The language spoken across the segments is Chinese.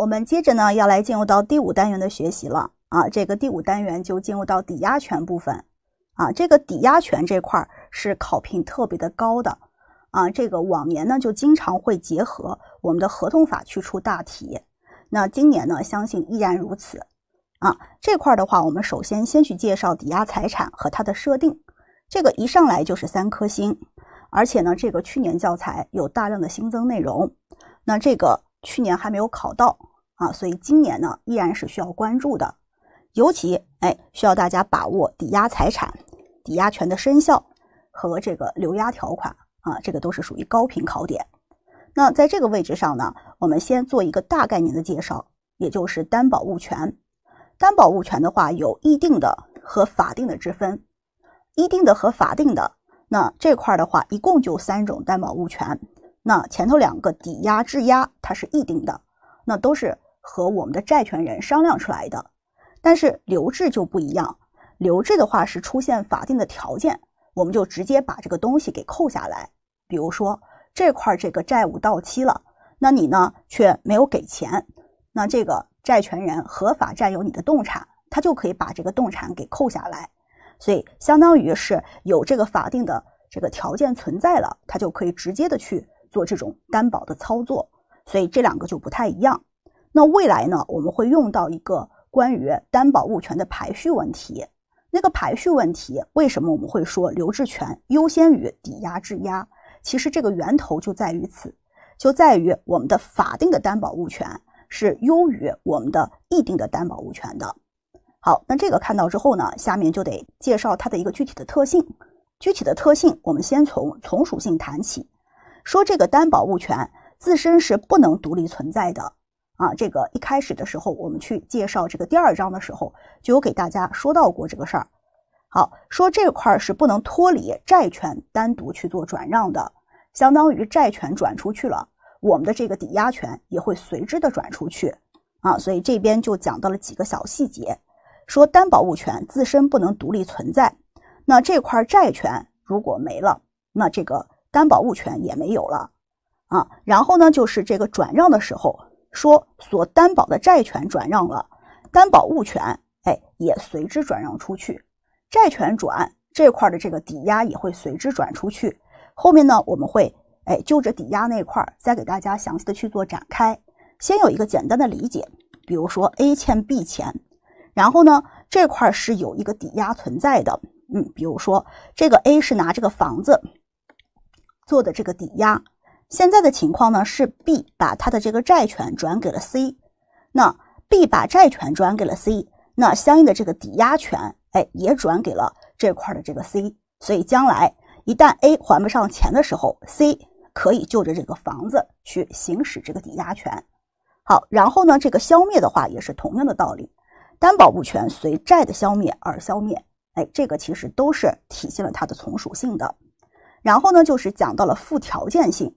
我们接着呢要来进入到第五单元的学习了啊，这个第五单元就进入到抵押权部分啊，这个抵押权这块是考评特别的高的啊，这个往年呢就经常会结合我们的合同法去出大题，那今年呢相信依然如此啊。这块的话，我们首先先去介绍抵押财产和它的设定，这个一上来就是三颗星，而且呢这个去年教材有大量的新增内容，那这个去年还没有考到。啊，所以今年呢依然是需要关注的，尤其哎需要大家把握抵押财产、抵押权的生效和这个留押条款啊，这个都是属于高频考点。那在这个位置上呢，我们先做一个大概念的介绍，也就是担保物权。担保物权的话，有议定的和法定的之分，议定的和法定的。那这块儿的话，一共就三种担保物权。那前头两个抵押、质押，它是议定的，那都是。和我们的债权人商量出来的，但是留置就不一样。留置的话是出现法定的条件，我们就直接把这个东西给扣下来。比如说这块这个债务到期了，那你呢却没有给钱，那这个债权人合法占有你的动产，他就可以把这个动产给扣下来。所以相当于是有这个法定的这个条件存在了，他就可以直接的去做这种担保的操作。所以这两个就不太一样。那未来呢？我们会用到一个关于担保物权的排序问题。那个排序问题，为什么我们会说留置权优先于抵押质押？其实这个源头就在于此，就在于我们的法定的担保物权是优于我们的意定的担保物权的。好，那这个看到之后呢，下面就得介绍它的一个具体的特性。具体的特性，我们先从从属性谈起，说这个担保物权自身是不能独立存在的。啊，这个一开始的时候，我们去介绍这个第二章的时候，就有给大家说到过这个事儿。好，说这块儿是不能脱离债权单独去做转让的，相当于债权转出去了，我们的这个抵押权也会随之的转出去啊。所以这边就讲到了几个小细节，说担保物权自身不能独立存在，那这块债权如果没了，那这个担保物权也没有了啊。然后呢，就是这个转让的时候。说所担保的债权转让了，担保物权，哎，也随之转让出去。债权转这块的这个抵押也会随之转出去。后面呢，我们会哎就着抵押那块再给大家详细的去做展开。先有一个简单的理解，比如说 A 欠 B 钱，然后呢这块是有一个抵押存在的，嗯，比如说这个 A 是拿这个房子做的这个抵押。现在的情况呢是 B 把他的这个债权转给了 C，那 B 把债权转给了 C，那相应的这个抵押权，哎，也转给了这块的这个 C。所以将来一旦 A 还不上钱的时候，C 可以就着这个房子去行使这个抵押权。好，然后呢，这个消灭的话也是同样的道理，担保物权随债的消灭而消灭。哎，这个其实都是体现了它的从属性的。然后呢，就是讲到了附条件性。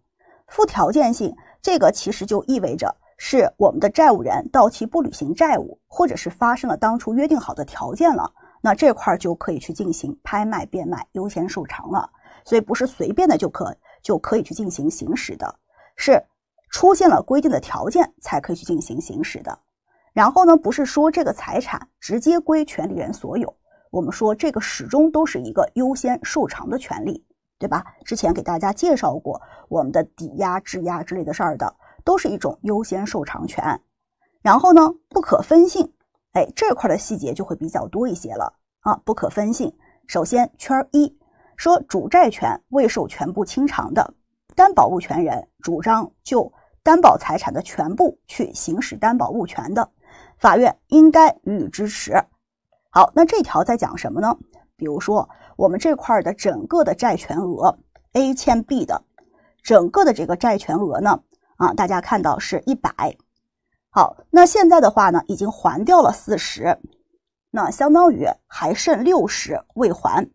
附条件性，这个其实就意味着是我们的债务人到期不履行债务，或者是发生了当初约定好的条件了，那这块儿就可以去进行拍卖、变卖、优先受偿了。所以不是随便的就可就可以去进行行使的，是出现了规定的条件才可以去进行行使的。然后呢，不是说这个财产直接归权利人所有，我们说这个始终都是一个优先受偿的权利。对吧？之前给大家介绍过我们的抵押、质押之类的事儿的，都是一种优先受偿权。然后呢，不可分性，哎，这块的细节就会比较多一些了啊。不可分性，首先圈一说，主债权未受全部清偿的，担保物权人主张就担保财产的全部去行使担保物权的，法院应该予以支持。好，那这条在讲什么呢？比如说。我们这块的整个的债权额 A 欠 B 的整个的这个债权额呢，啊，大家看到是一百。好，那现在的话呢，已经还掉了四十，那相当于还剩六十未还。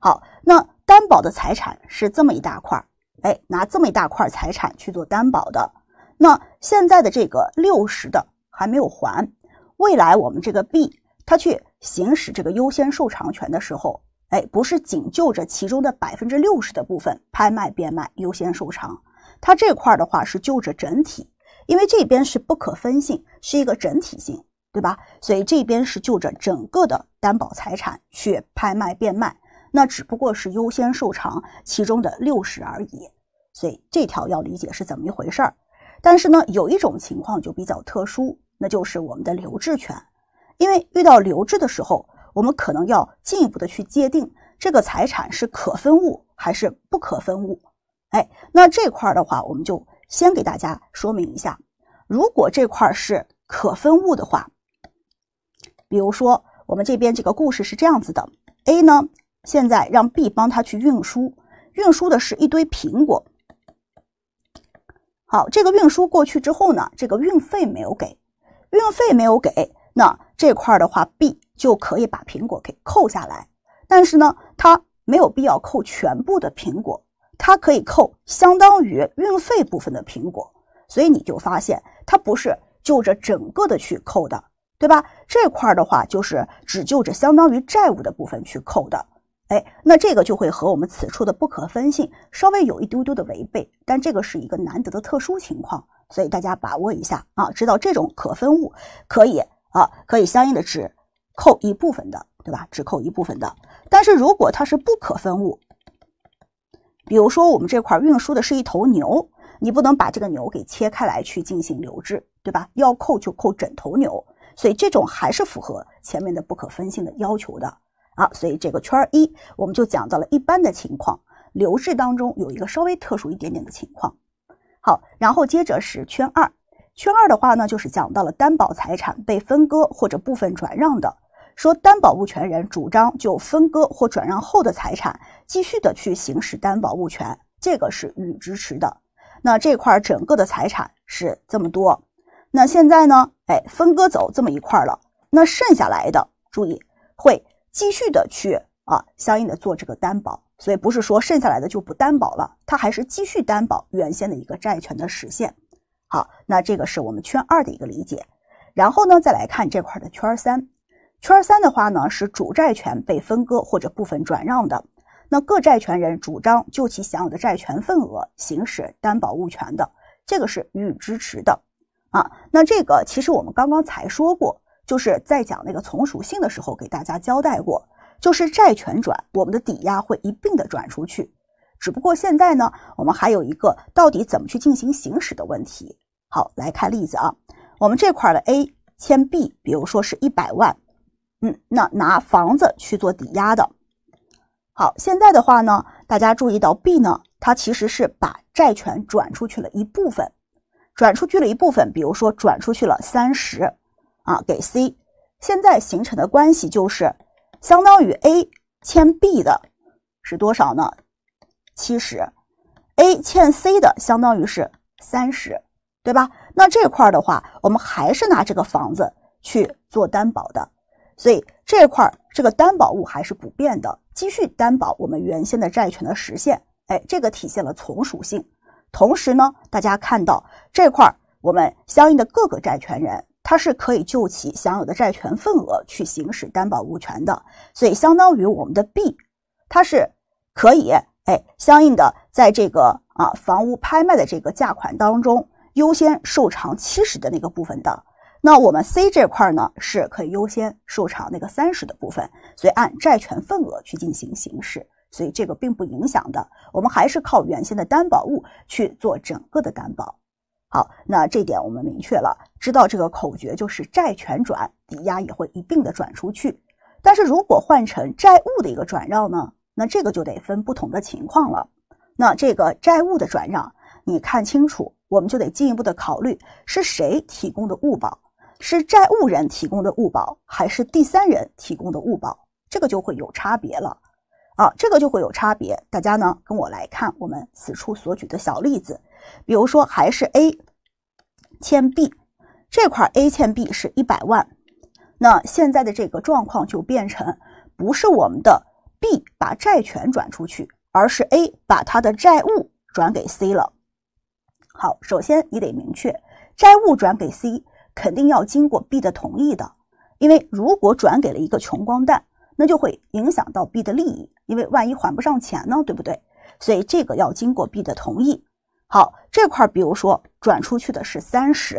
好，那担保的财产是这么一大块，哎，拿这么一大块财产去做担保的。那现在的这个六十的还没有还，未来我们这个 B 它去行使这个优先受偿权的时候。哎，不是仅就着其中的百分之六十的部分拍卖变卖优先受偿，它这块的话是就着整体，因为这边是不可分性，是一个整体性，对吧？所以这边是就着整个的担保财产去拍卖变卖，那只不过是优先受偿其中的六十而已。所以这条要理解是怎么一回事儿。但是呢，有一种情况就比较特殊，那就是我们的留置权，因为遇到留置的时候。我们可能要进一步的去界定这个财产是可分物还是不可分物。哎，那这块的话，我们就先给大家说明一下。如果这块是可分物的话，比如说我们这边这个故事是这样子的：A 呢，现在让 B 帮他去运输，运输的是一堆苹果。好，这个运输过去之后呢，这个运费没有给，运费没有给。那这块的话，B。就可以把苹果给扣下来，但是呢，它没有必要扣全部的苹果，它可以扣相当于运费部分的苹果，所以你就发现它不是就着整个的去扣的，对吧？这块的话就是只就着相当于债务的部分去扣的，哎，那这个就会和我们此处的不可分性稍微有一丢丢的违背，但这个是一个难得的特殊情况，所以大家把握一下啊，知道这种可分物可以啊，可以相应的值。扣一部分的，对吧？只扣一部分的。但是如果它是不可分物，比如说我们这块运输的是一头牛，你不能把这个牛给切开来去进行留置，对吧？要扣就扣整头牛。所以这种还是符合前面的不可分性的要求的。啊。所以这个圈一我们就讲到了一般的情况。留置当中有一个稍微特殊一点点的情况。好，然后接着是圈二。圈二的话呢，就是讲到了担保财产被分割或者部分转让的。说担保物权人主张就分割或转让后的财产继续的去行使担保物权，这个是予支持的。那这块整个的财产是这么多，那现在呢？哎，分割走这么一块了，那剩下来的，注意会继续的去啊，相应的做这个担保。所以不是说剩下来的就不担保了，它还是继续担保原先的一个债权的实现。好，那这个是我们圈二的一个理解。然后呢，再来看这块的圈三。圈三的话呢，是主债权被分割或者部分转让的，那各债权人主张就其享有的债权份额行使担保物权的，这个是予以支持的，啊，那这个其实我们刚刚才说过，就是在讲那个从属性的时候给大家交代过，就是债权转我们的抵押会一并的转出去，只不过现在呢，我们还有一个到底怎么去进行行使的问题。好，来看例子啊，我们这块的 A 签 B，比如说是一百万。嗯，那拿房子去做抵押的。好，现在的话呢，大家注意到 B 呢，它其实是把债权转出去了一部分，转出去了一部分，比如说转出去了三十啊，给 C。现在形成的关系就是，相当于 A 欠 B 的是多少呢？七十。A 欠 C 的相当于是三十，对吧？那这块儿的话，我们还是拿这个房子去做担保的。所以这块儿这个担保物还是不变的，继续担保我们原先的债权的实现。哎，这个体现了从属性。同时呢，大家看到这块儿，我们相应的各个债权人他是可以就其享有的债权份额去行使担保物权的。所以相当于我们的 B，它是可以，哎，相应的在这个啊房屋拍卖的这个价款当中优先受偿七十的那个部分的。那我们 C 这块呢，是可以优先受偿那个三十的部分，所以按债权份额去进行行使，所以这个并不影响的，我们还是靠原先的担保物去做整个的担保。好，那这点我们明确了，知道这个口诀就是债权转抵押也会一并的转出去。但是如果换成债务的一个转让呢，那这个就得分不同的情况了。那这个债务的转让，你看清楚，我们就得进一步的考虑是谁提供的物保。是债务人提供的物保，还是第三人提供的物保？这个就会有差别了啊！这个就会有差别。大家呢，跟我来看我们此处所举的小例子，比如说还是 A，欠 B 这块，A 欠 B 是一百万。那现在的这个状况就变成，不是我们的 B 把债权转出去，而是 A 把他的债务转给 C 了。好，首先你得明确，债务转给 C。肯定要经过 B 的同意的，因为如果转给了一个穷光蛋，那就会影响到 B 的利益，因为万一还不上钱呢，对不对？所以这个要经过 B 的同意。好，这块比如说转出去的是三十，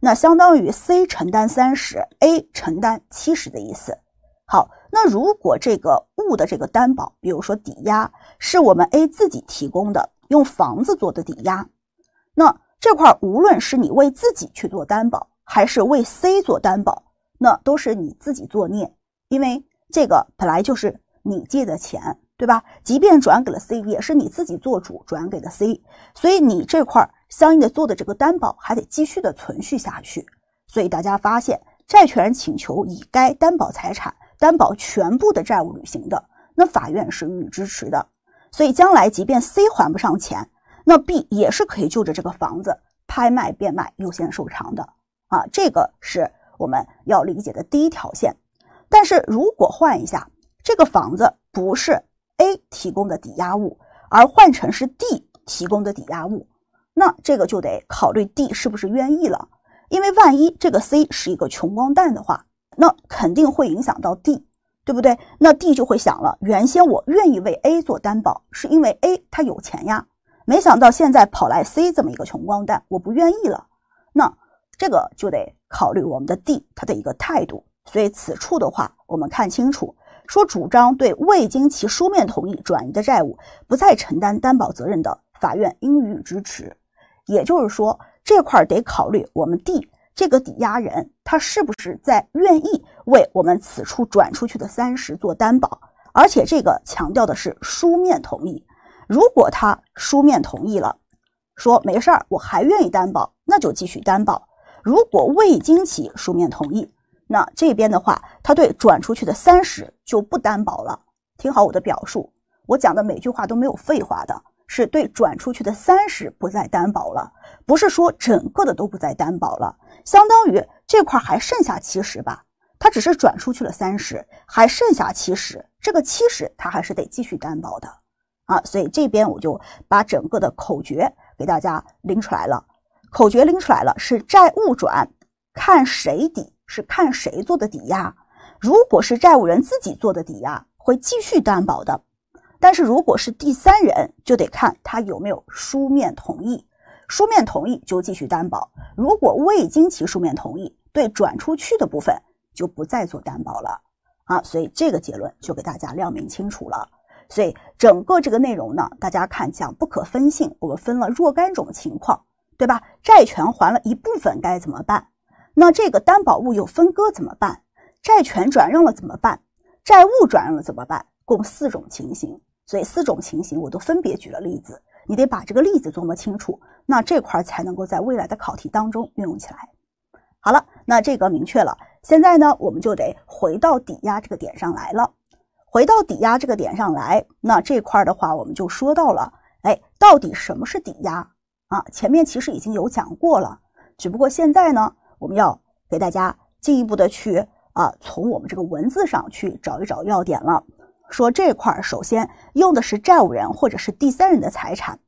那相当于 C 承担三十，A 承担七十的意思。好，那如果这个物的这个担保，比如说抵押，是我们 A 自己提供的，用房子做的抵押，那这块无论是你为自己去做担保，还是为 C 做担保，那都是你自己作孽，因为这个本来就是你借的钱，对吧？即便转给了 C，也是你自己做主转给的 C，所以你这块儿相应的做的这个担保还得继续的存续下去。所以大家发现，债权人请求以该担保财产担保全部的债务履行的，那法院是予以支持的。所以将来即便 C 还不上钱，那 B 也是可以就着这个房子拍卖变卖优先受偿的。啊，这个是我们要理解的第一条线，但是如果换一下，这个房子不是 A 提供的抵押物，而换成是 D 提供的抵押物，那这个就得考虑 D 是不是愿意了，因为万一这个 C 是一个穷光蛋的话，那肯定会影响到 D，对不对？那 D 就会想了，原先我愿意为 A 做担保，是因为 A 他有钱呀，没想到现在跑来 C 这么一个穷光蛋，我不愿意了，那。这个就得考虑我们的 D 他的一个态度，所以此处的话，我们看清楚，说主张对未经其书面同意转移的债务不再承担担保责任的，法院应予以支持。也就是说，这块得考虑我们 D 这个抵押人他是不是在愿意为我们此处转出去的三十做担保，而且这个强调的是书面同意。如果他书面同意了，说没事儿，我还愿意担保，那就继续担保。如果未经其书面同意，那这边的话，他对转出去的三十就不担保了。听好我的表述，我讲的每句话都没有废话的，是对转出去的三十不再担保了，不是说整个的都不再担保了，相当于这块还剩下七十吧？他只是转出去了三十，还剩下七十，这个七十他还是得继续担保的啊。所以这边我就把整个的口诀给大家拎出来了。口诀拎出来了，是债务转看谁抵，是看谁做的抵押。如果是债务人自己做的抵押，会继续担保的；但是如果是第三人，就得看他有没有书面同意，书面同意就继续担保。如果未经其书面同意，对转出去的部分就不再做担保了。啊，所以这个结论就给大家亮明清楚了。所以整个这个内容呢，大家看讲不可分性，我们分了若干种情况。对吧？债权还了一部分该怎么办？那这个担保物有分割怎么办？债权转让了怎么办？债务转让了怎么办？共四种情形，所以四种情形我都分别举了例子，你得把这个例子琢磨清楚，那这块才能够在未来的考题当中运用起来。好了，那这个明确了，现在呢，我们就得回到抵押这个点上来了。回到抵押这个点上来，那这块的话，我们就说到了，哎，到底什么是抵押？啊，前面其实已经有讲过了，只不过现在呢，我们要给大家进一步的去啊，从我们这个文字上去找一找要点了。说这块首先用的是债务人或者是第三人的财产，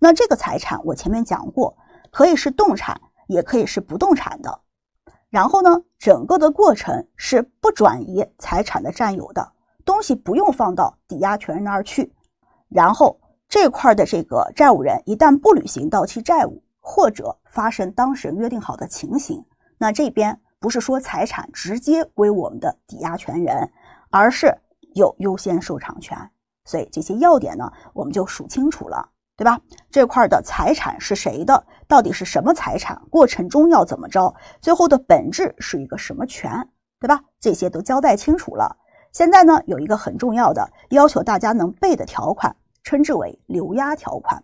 那这个财产我前面讲过，可以是动产，也可以是不动产的。然后呢，整个的过程是不转移财产的占有的东西，不用放到抵押权人那儿去，然后。这块的这个债务人一旦不履行到期债务，或者发生当事人约定好的情形，那这边不是说财产直接归我们的抵押权人，而是有优先受偿权。所以这些要点呢，我们就数清楚了，对吧？这块的财产是谁的？到底是什么财产？过程中要怎么着？最后的本质是一个什么权，对吧？这些都交代清楚了。现在呢，有一个很重要的要求大家能背的条款。称之为留押条款，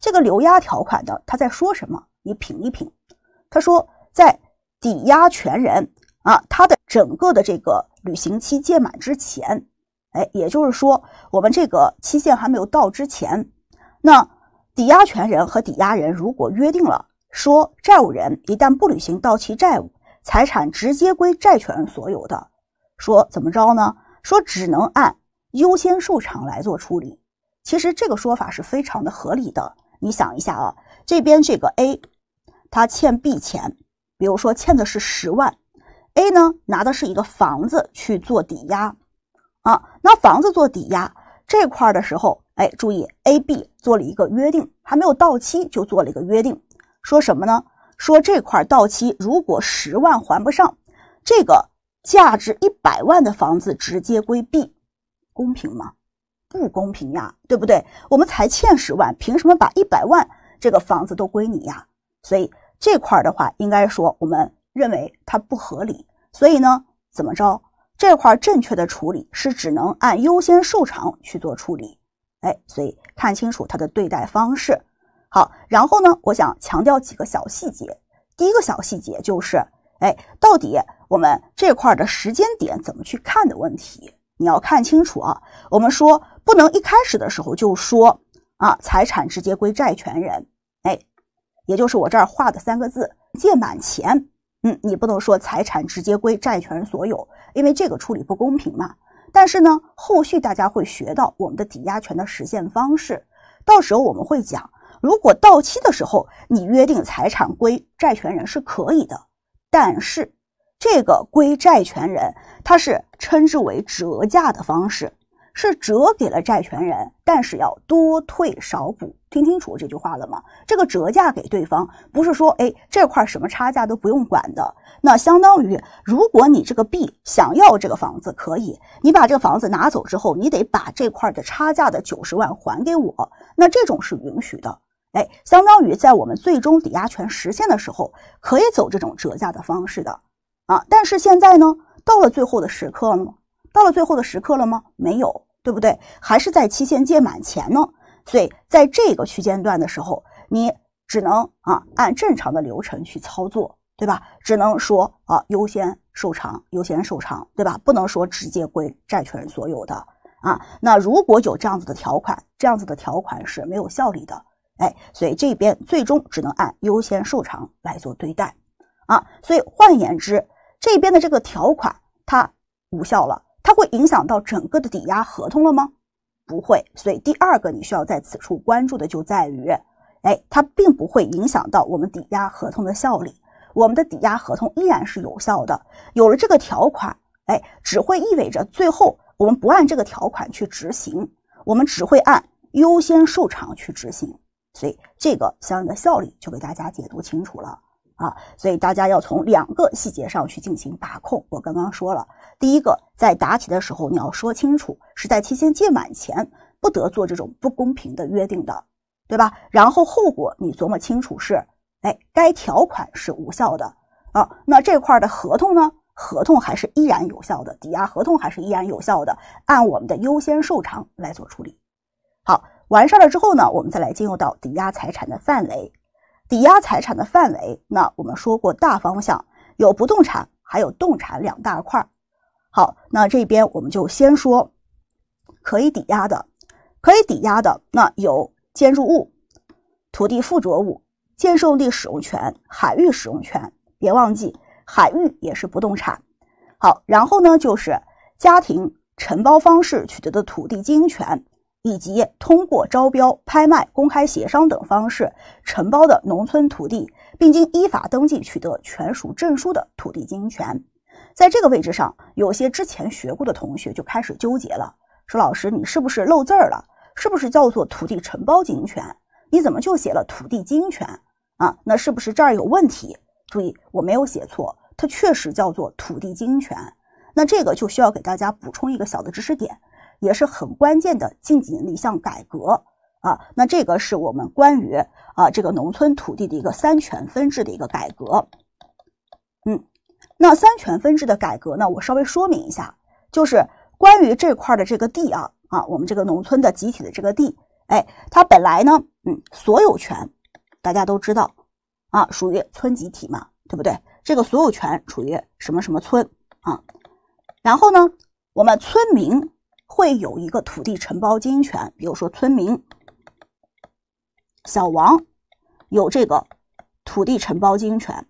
这个留押条款的他在说什么？你品一品。他说，在抵押权人啊，他的整个的这个履行期届满之前，哎，也就是说我们这个期限还没有到之前，那抵押权人和抵押人如果约定了说，债务人一旦不履行到期债务，财产直接归债权人所有的，说怎么着呢？说只能按优先受偿来做处理。其实这个说法是非常的合理的。你想一下啊，这边这个 A，他欠 B 钱，比如说欠的是十万，A 呢拿的是一个房子去做抵押，啊，那房子做抵押这块的时候，哎，注意 A、B 做了一个约定，还没有到期就做了一个约定，说什么呢？说这块到期如果十万还不上，这个价值一百万的房子直接归 B，公平吗？不公平呀，对不对？我们才欠十万，凭什么把一百万这个房子都归你呀？所以这块儿的话，应该说我们认为它不合理。所以呢，怎么着？这块儿正确的处理是只能按优先受偿去做处理。哎，所以看清楚它的对待方式。好，然后呢，我想强调几个小细节。第一个小细节就是，哎，到底我们这块儿的时间点怎么去看的问题。你要看清楚啊！我们说不能一开始的时候就说啊，财产直接归债权人，哎，也就是我这儿画的三个字，届满前，嗯，你不能说财产直接归债权人所有，因为这个处理不公平嘛。但是呢，后续大家会学到我们的抵押权的实现方式，到时候我们会讲，如果到期的时候你约定财产归债权人是可以的，但是。这个归债权人，他是称之为折价的方式，是折给了债权人，但是要多退少补，听清楚这句话了吗？这个折价给对方不是说，哎，这块儿什么差价都不用管的。那相当于，如果你这个 B 想要这个房子，可以，你把这个房子拿走之后，你得把这块的差价的九十万还给我。那这种是允许的，哎，相当于在我们最终抵押权实现的时候，可以走这种折价的方式的。啊！但是现在呢，到了最后的时刻了吗？到了最后的时刻了吗？没有，对不对？还是在期限届满前呢。所以在这个区间段的时候，你只能啊按正常的流程去操作，对吧？只能说啊优先受偿，优先受偿，对吧？不能说直接归债权人所有的啊。那如果有这样子的条款，这样子的条款是没有效力的，哎。所以这边最终只能按优先受偿来做对待啊。所以换言之，这边的这个条款它无效了，它会影响到整个的抵押合同了吗？不会。所以第二个你需要在此处关注的就在于，哎，它并不会影响到我们抵押合同的效力，我们的抵押合同依然是有效的。有了这个条款，哎，只会意味着最后我们不按这个条款去执行，我们只会按优先受偿去执行。所以这个相应的效力就给大家解读清楚了。啊，所以大家要从两个细节上去进行把控。我刚刚说了，第一个，在答题的时候你要说清楚，是在期限届满前不得做这种不公平的约定的，对吧？然后后果你琢磨清楚是，哎，该条款是无效的啊。那这块的合同呢？合同还是依然有效的，抵押合同还是依然有效的，按我们的优先受偿来做处理。好，完事儿了之后呢，我们再来进入到抵押财产的范围。抵押财产的范围，那我们说过，大方向有不动产，还有动产两大块。好，那这边我们就先说可以抵押的，可以抵押的那有建筑物、土地附着物、建设用地使用权、海域使用权。别忘记，海域也是不动产。好，然后呢，就是家庭承包方式取得的土地经营权。以及通过招标、拍卖、公开协商等方式承包的农村土地，并经依法登记取得权属证书的土地经营权，在这个位置上，有些之前学过的同学就开始纠结了，说老师你是不是漏字儿了？是不是叫做土地承包经营权？你怎么就写了土地经营权？啊，那是不是这儿有问题？注意我没有写错，它确实叫做土地经营权。那这个就需要给大家补充一个小的知识点。也是很关键的近几年的一项改革啊，那这个是我们关于啊这个农村土地的一个三权分置的一个改革，嗯，那三权分置的改革呢，我稍微说明一下，就是关于这块的这个地啊啊，我们这个农村的集体的这个地，哎，它本来呢，嗯，所有权大家都知道啊，属于村集体嘛，对不对？这个所有权处于什么什么村啊？然后呢，我们村民。会有一个土地承包经营权，比如说村民小王有这个土地承包经营权，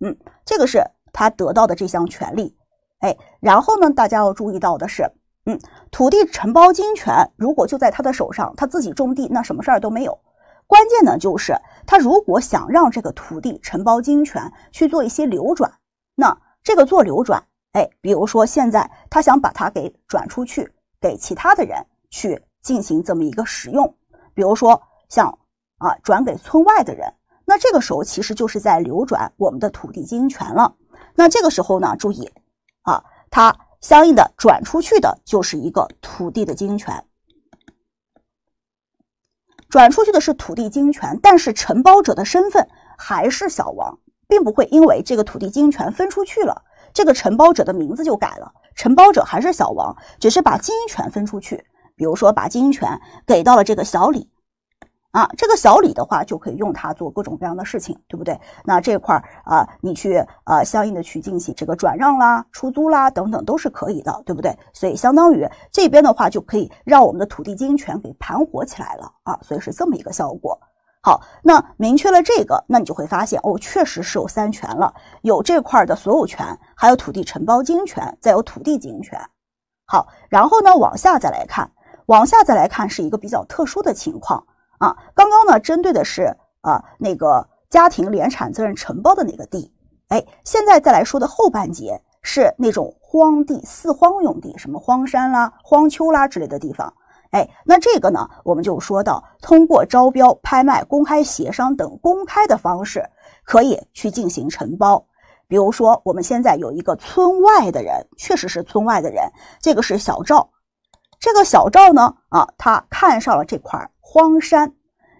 嗯，这个是他得到的这项权利，哎，然后呢，大家要注意到的是，嗯，土地承包经营权如果就在他的手上，他自己种地，那什么事儿都没有。关键呢，就是他如果想让这个土地承包经营权去做一些流转，那这个做流转，哎，比如说现在他想把它给转出去。给其他的人去进行这么一个使用，比如说像啊转给村外的人，那这个时候其实就是在流转我们的土地经营权了。那这个时候呢，注意啊，它相应的转出去的就是一个土地的经营权，转出去的是土地经营权，但是承包者的身份还是小王，并不会因为这个土地经营权分出去了，这个承包者的名字就改了。承包者还是小王，只是把经营权分出去，比如说把经营权给到了这个小李，啊，这个小李的话就可以用它做各种各样的事情，对不对？那这块儿啊，你去啊，相应的去进行这个转让啦、出租啦等等都是可以的，对不对？所以相当于这边的话就可以让我们的土地经营权给盘活起来了啊，所以是这么一个效果。好，那明确了这个，那你就会发现，哦，确实是有三权了，有这块的所有权，还有土地承包经营权，再有土地经营权。好，然后呢，往下再来看，往下再来看是一个比较特殊的情况啊。刚刚呢，针对的是啊那个家庭联产责任承包的那个地，哎，现在再来说的后半节是那种荒地、四荒用地，什么荒山啦、荒丘啦之类的地方。哎，那这个呢？我们就说到，通过招标、拍卖、公开协商等公开的方式，可以去进行承包。比如说，我们现在有一个村外的人，确实是村外的人，这个是小赵。这个小赵呢，啊，他看上了这块荒山。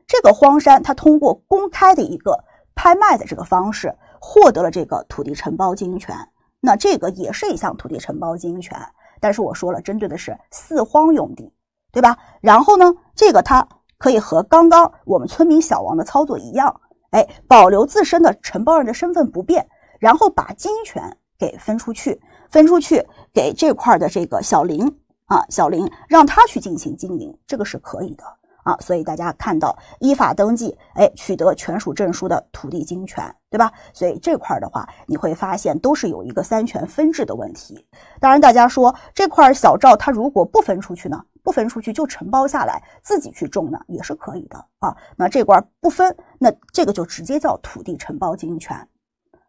这个荒山，他通过公开的一个拍卖的这个方式，获得了这个土地承包经营权。那这个也是一项土地承包经营权，但是我说了，针对的是四荒用地。对吧？然后呢？这个他可以和刚刚我们村民小王的操作一样，哎，保留自身的承包人的身份不变，然后把经营权给分出去，分出去给这块的这个小林啊，小林让他去进行经营，这个是可以的。啊，所以大家看到依法登记，哎，取得权属证书的土地经营权，对吧？所以这块的话，你会发现都是有一个三权分置的问题。当然，大家说这块小赵他如果不分出去呢？不分出去就承包下来自己去种呢，也是可以的啊。那这块不分，那这个就直接叫土地承包经营权。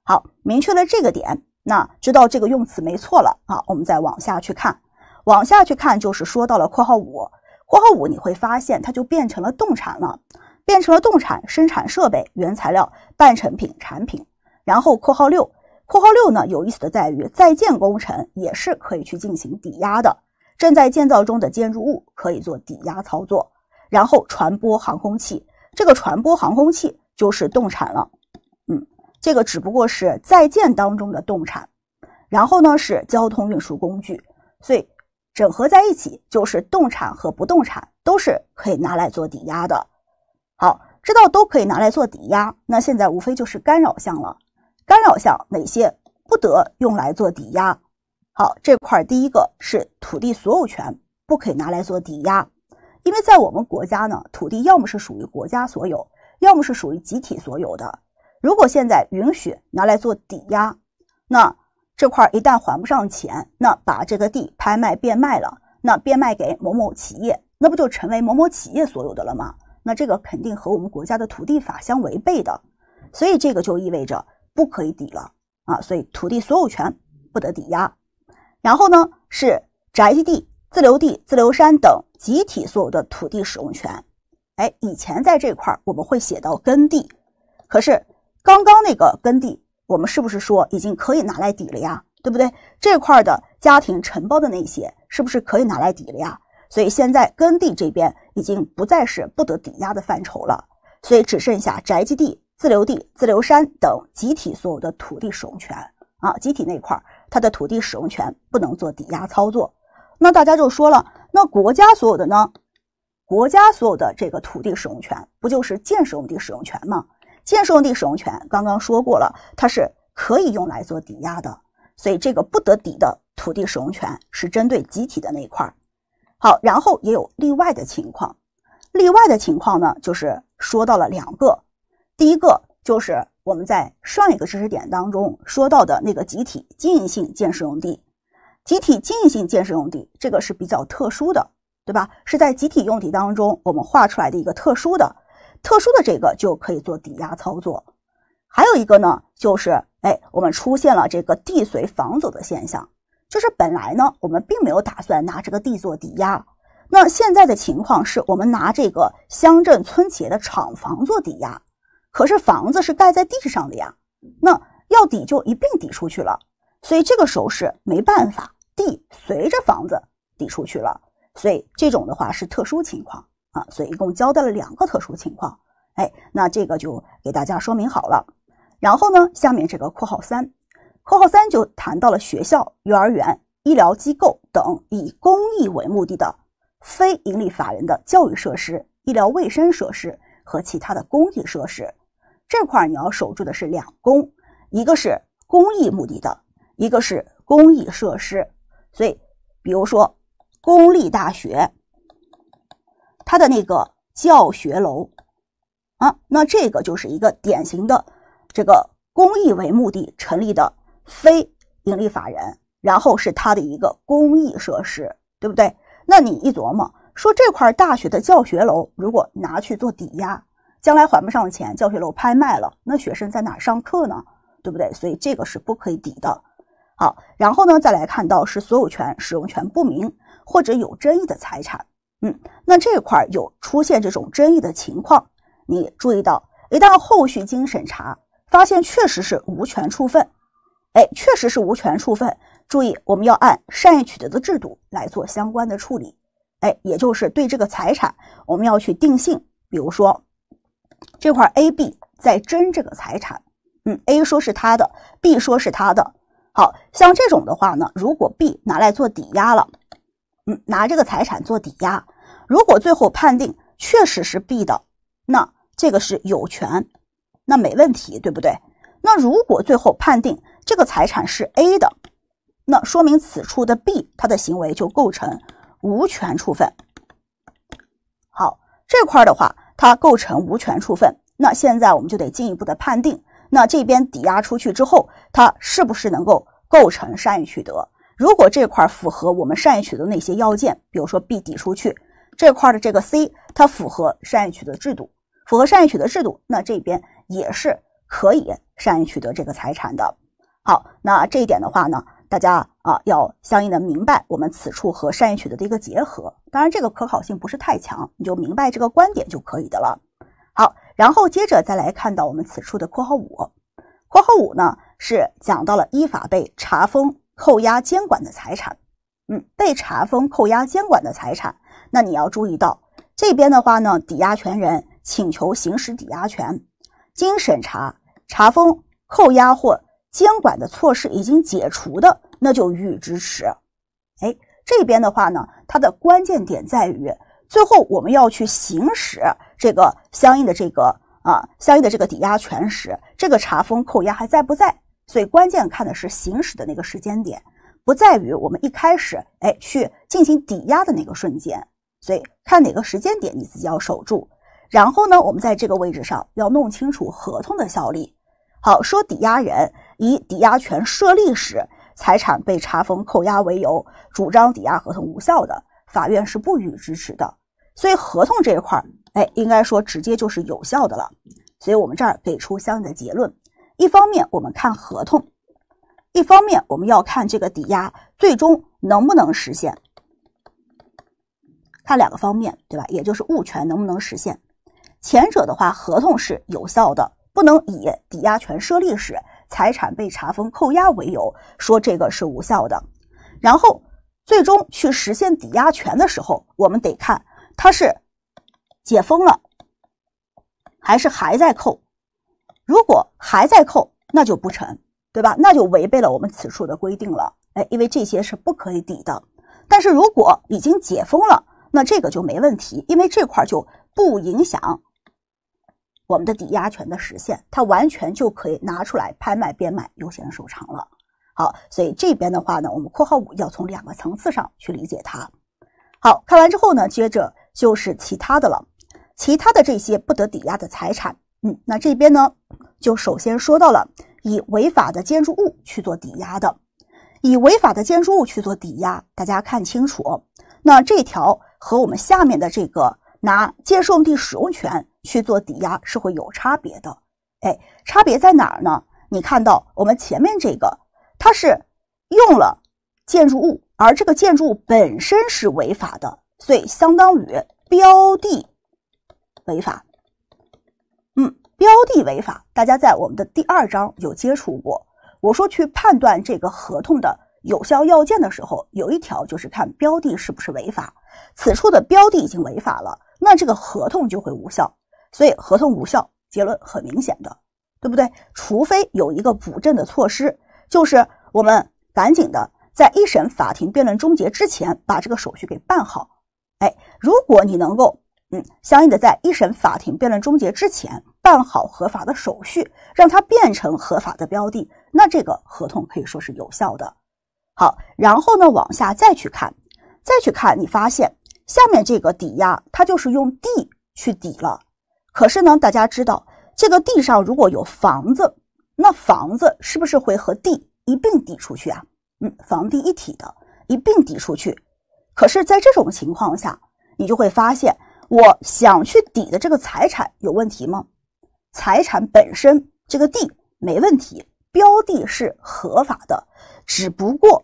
好，明确了这个点，那知道这个用词没错了啊。我们再往下去看，往下去看就是说到了括号五。括号五，你会发现它就变成了动产了，变成了动产，生产设备、原材料、半成品、产品。然后括号六，括号六呢，有意思的在于在建工程也是可以去进行抵押的，正在建造中的建筑物可以做抵押操作。然后船舶、航空器，这个船舶、航空器就是动产了，嗯，这个只不过是在建当中的动产。然后呢是交通运输工具，所以。整合在一起，就是动产和不动产都是可以拿来做抵押的。好，知道都可以拿来做抵押，那现在无非就是干扰项了。干扰项哪些不得用来做抵押？好，这块第一个是土地所有权不可以拿来做抵押，因为在我们国家呢，土地要么是属于国家所有，要么是属于集体所有的。如果现在允许拿来做抵押，那这块一旦还不上钱，那把这个地拍卖变卖了，那变卖给某某企业，那不就成为某某企业所有的了吗？那这个肯定和我们国家的土地法相违背的，所以这个就意味着不可以抵了啊！所以土地所有权不得抵押。然后呢，是宅基地、自留地、自留山等集体所有的土地使用权。哎，以前在这块我们会写到耕地，可是刚刚那个耕地。我们是不是说已经可以拿来抵了呀？对不对？这块儿的家庭承包的那些，是不是可以拿来抵了呀？所以现在耕地这边已经不再是不得抵押的范畴了，所以只剩下宅基地、自留地、自留山等集体所有的土地使用权啊，集体那块儿它的土地使用权不能做抵押操作。那大家就说了，那国家所有的呢？国家所有的这个土地使用权，不就是建设用地使用权吗？建设用地使用权刚刚说过了，它是可以用来做抵押的，所以这个不得抵的土地使用权是针对集体的那一块。好，然后也有例外的情况，例外的情况呢，就是说到了两个，第一个就是我们在上一个知识点当中说到的那个集体经营性建设用地，集体经营性建设用地这个是比较特殊的，对吧？是在集体用地当中我们划出来的一个特殊的。特殊的这个就可以做抵押操作，还有一个呢，就是哎，我们出现了这个地随房走的现象，就是本来呢，我们并没有打算拿这个地做抵押，那现在的情况是我们拿这个乡镇村企业的厂房做抵押，可是房子是盖在地上的呀，那要抵就一并抵出去了，所以这个时候是没办法，地随着房子抵出去了，所以这种的话是特殊情况。啊，所以一共交代了两个特殊的情况，哎，那这个就给大家说明好了。然后呢，下面这个括号三，括号三就谈到了学校、幼儿园、医疗机构等以公益为目的的非营利法人的教育设施、医疗卫生设施和其他的公益设施。这块儿你要守住的是两公，一个是公益目的的，一个是公益设施。所以，比如说公立大学。它的那个教学楼啊，那这个就是一个典型的这个公益为目的成立的非盈利法人，然后是它的一个公益设施，对不对？那你一琢磨，说这块大学的教学楼如果拿去做抵押，将来还不上钱，教学楼拍卖了，那学生在哪上课呢？对不对？所以这个是不可以抵的。好，然后呢，再来看到是所有权、使用权不明或者有争议的财产。嗯，那这块有出现这种争议的情况，你注意到，一旦后续经审查发现确实是无权处分，哎，确实是无权处分。注意，我们要按善意取得的制度来做相关的处理。哎，也就是对这个财产，我们要去定性。比如说，这块 A、B 在争这个财产，嗯，A 说是他的，B 说是他的，好像这种的话呢，如果 B 拿来做抵押了。拿这个财产做抵押，如果最后判定确实是 B 的，那这个是有权，那没问题，对不对？那如果最后判定这个财产是 A 的，那说明此处的 B 他的行为就构成无权处分。好，这块的话，它构成无权处分。那现在我们就得进一步的判定，那这边抵押出去之后，它是不是能够构成善意取得？如果这块儿符合我们善意取得那些要件，比如说 B 抵出去这块的这个 C，它符合善意取得制度，符合善意取得制度，那这边也是可以善意取得这个财产的。好，那这一点的话呢，大家啊要相应的明白我们此处和善意取得的一个结合。当然，这个可考性不是太强，你就明白这个观点就可以的了。好，然后接着再来看到我们此处的括号五，括号五呢是讲到了依法被查封。扣押、监管的财产，嗯，被查封、扣押、监管的财产，那你要注意到这边的话呢，抵押权人请求行使抵押权，经审查，查封、扣押或监管的措施已经解除的，那就予以支持。哎，这边的话呢，它的关键点在于，最后我们要去行使这个相应的这个啊，相应的这个抵押权时，这个查封、扣押还在不在？所以关键看的是行使的那个时间点，不在于我们一开始，哎，去进行抵押的那个瞬间。所以看哪个时间点你自己要守住。然后呢，我们在这个位置上要弄清楚合同的效力。好，说抵押人以抵押权设立时财产被查封、扣押为由，主张抵押合同无效的，法院是不予支持的。所以合同这一块儿，哎，应该说直接就是有效的了。所以我们这儿给出相应的结论。一方面我们看合同，一方面我们要看这个抵押最终能不能实现，看两个方面，对吧？也就是物权能不能实现。前者的话，合同是有效的，不能以抵押权设立时财产被查封扣押为由说这个是无效的。然后最终去实现抵押权的时候，我们得看它是解封了，还是还在扣。如果还在扣，那就不成，对吧？那就违背了我们此处的规定了。哎，因为这些是不可以抵的。但是如果已经解封了，那这个就没问题，因为这块就不影响我们的抵押权的实现，它完全就可以拿出来拍卖、变卖、优先受偿了。好，所以这边的话呢，我们括号五要从两个层次上去理解它。好看完之后呢，接着就是其他的了，其他的这些不得抵押的财产。那这边呢，就首先说到了以违法的建筑物去做抵押的，以违法的建筑物去做抵押，大家看清楚，那这条和我们下面的这个拿建设用地使用权去做抵押是会有差别的。哎，差别在哪儿呢？你看到我们前面这个，它是用了建筑物，而这个建筑物本身是违法的，所以相当于标的违法。标的违法，大家在我们的第二章有接触过。我说去判断这个合同的有效要件的时候，有一条就是看标的是不是违法。此处的标的已经违法了，那这个合同就会无效。所以合同无效，结论很明显的，对不对？除非有一个补正的措施，就是我们赶紧的在一审法庭辩论终结之前把这个手续给办好。哎，如果你能够嗯，相应的在一审法庭辩论终结之前。办好合法的手续，让它变成合法的标的，那这个合同可以说是有效的。好，然后呢往下再去看，再去看，你发现下面这个抵押，它就是用地去抵了。可是呢，大家知道这个地上如果有房子，那房子是不是会和地一并抵出去啊？嗯，房地一体的一并抵出去。可是，在这种情况下，你就会发现，我想去抵的这个财产有问题吗？财产本身这个地没问题，标的是合法的，只不过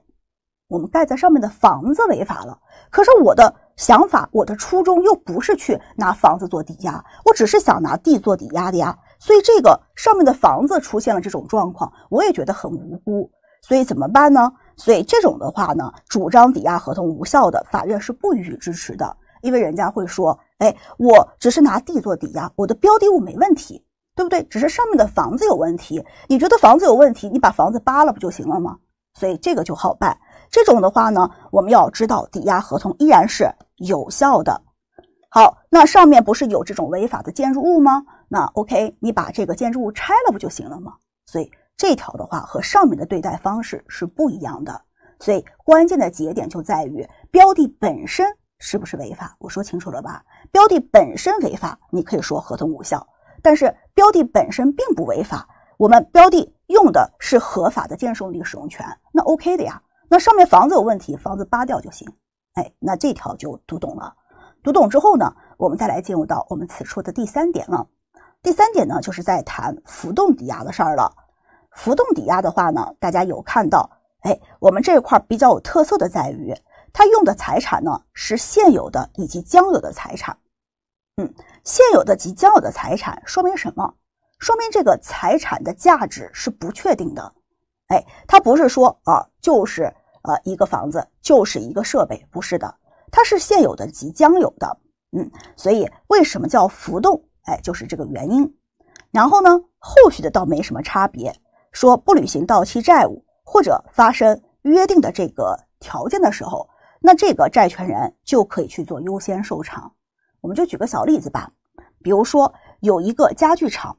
我们盖在上面的房子违法了。可是我的想法，我的初衷又不是去拿房子做抵押，我只是想拿地做抵押的呀。所以这个上面的房子出现了这种状况，我也觉得很无辜。所以怎么办呢？所以这种的话呢，主张抵押合同无效的，法院是不予支持的，因为人家会说，哎，我只是拿地做抵押，我的标的物没问题。对不对？只是上面的房子有问题，你觉得房子有问题，你把房子扒了不就行了吗？所以这个就好办。这种的话呢，我们要知道抵押合同依然是有效的。好，那上面不是有这种违法的建筑物吗？那 OK，你把这个建筑物拆了不就行了吗？所以这条的话和上面的对待方式是不一样的。所以关键的节点就在于标的本身是不是违法。我说清楚了吧？标的本身违法，你可以说合同无效。但是标的本身并不违法，我们标的用的是合法的建设用地使用权，那 OK 的呀。那上面房子有问题，房子扒掉就行。哎，那这条就读懂了。读懂之后呢，我们再来进入到我们此处的第三点了。第三点呢，就是在谈浮动抵押的事儿了。浮动抵押的话呢，大家有看到，哎，我们这一块比较有特色的在于，它用的财产呢是现有的以及将有的财产。嗯。现有的及将有的财产说明什么？说明这个财产的价值是不确定的。哎，它不是说啊，就是呃一个房子就是一个设备，不是的，它是现有的、即将有的。嗯，所以为什么叫浮动？哎，就是这个原因。然后呢，后续的倒没什么差别。说不履行到期债务或者发生约定的这个条件的时候，那这个债权人就可以去做优先受偿。我们就举个小例子吧，比如说有一个家具厂，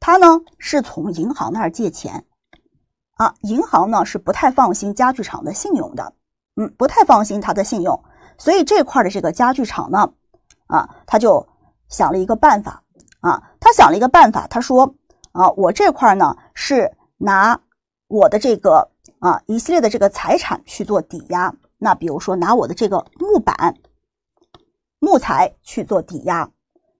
他呢是从银行那儿借钱，啊，银行呢是不太放心家具厂的信用的，嗯，不太放心他的信用，所以这块的这个家具厂呢，啊，他就想了一个办法，啊，他想了一个办法，他说，啊，我这块呢是拿我的这个啊一系列的这个财产去做抵押，那比如说拿我的这个木板。木材去做抵押，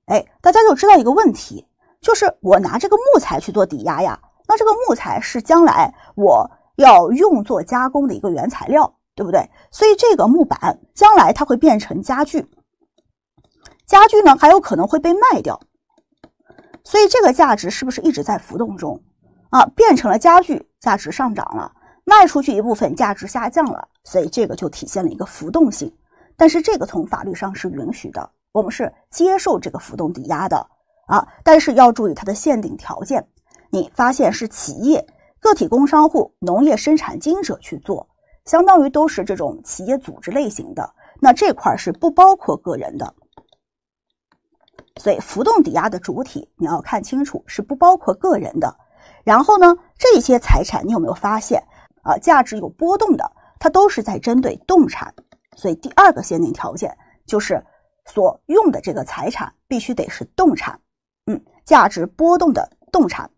哎，大家就知道一个问题，就是我拿这个木材去做抵押呀，那这个木材是将来我要用作加工的一个原材料，对不对？所以这个木板将来它会变成家具，家具呢还有可能会被卖掉，所以这个价值是不是一直在浮动中啊？变成了家具，价值上涨了，卖出去一部分，价值下降了，所以这个就体现了一个浮动性。但是这个从法律上是允许的，我们是接受这个浮动抵押的啊。但是要注意它的限定条件。你发现是企业、个体工商户、农业生产经营者去做，相当于都是这种企业组织类型的。那这块儿是不包括个人的。所以浮动抵押的主体你要看清楚是不包括个人的。然后呢，这些财产你有没有发现啊？价值有波动的，它都是在针对动产。所以，第二个限定条件就是所用的这个财产必须得是动产，嗯，价值波动的动产。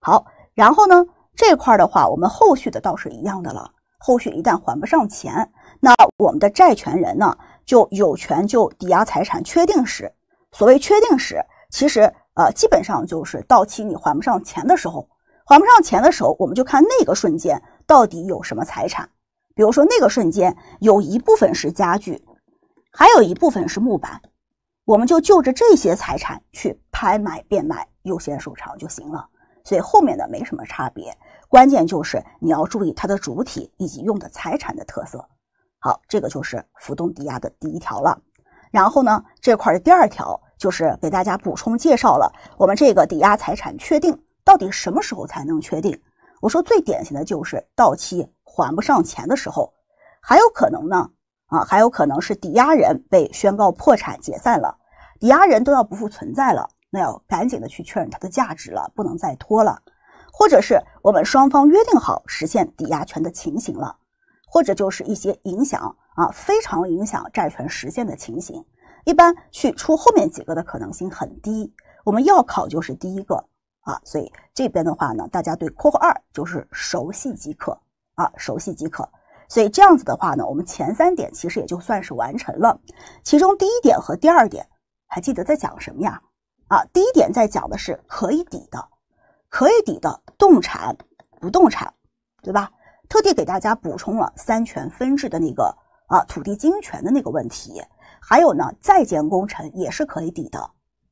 好，然后呢，这块儿的话，我们后续的倒是一样的了。后续一旦还不上钱，那我们的债权人呢就有权就抵押财产确定时，所谓确定时，其实呃基本上就是到期你还不上钱的时候，还不上钱的时候，我们就看那个瞬间到底有什么财产。比如说那个瞬间，有一部分是家具，还有一部分是木板，我们就就着这些财产去拍卖、变卖、优先受偿就行了。所以后面的没什么差别，关键就是你要注意它的主体以及用的财产的特色。好，这个就是浮动抵押的第一条了。然后呢，这块的第二条就是给大家补充介绍了我们这个抵押财产确定到底什么时候才能确定。我说最典型的就是到期。还不上钱的时候，还有可能呢啊，还有可能是抵押人被宣告破产解散了，抵押人都要不复存在了，那要赶紧的去确认它的价值了，不能再拖了，或者是我们双方约定好实现抵押权的情形了，或者就是一些影响啊非常影响债权实现的情形，一般去出后面几个的可能性很低，我们要考就是第一个啊，所以这边的话呢，大家对括号二就是熟悉即可。啊，熟悉即可。所以这样子的话呢，我们前三点其实也就算是完成了。其中第一点和第二点还记得在讲什么呀？啊，第一点在讲的是可以抵的，可以抵的动产、不动产，对吧？特地给大家补充了三权分置的那个啊土地经营权的那个问题，还有呢在建工程也是可以抵的。